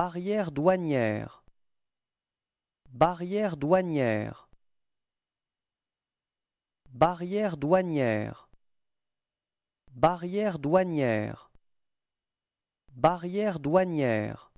Barrière douanière Barrière douanière Barrière douanière Barrière douanière Barrière douanière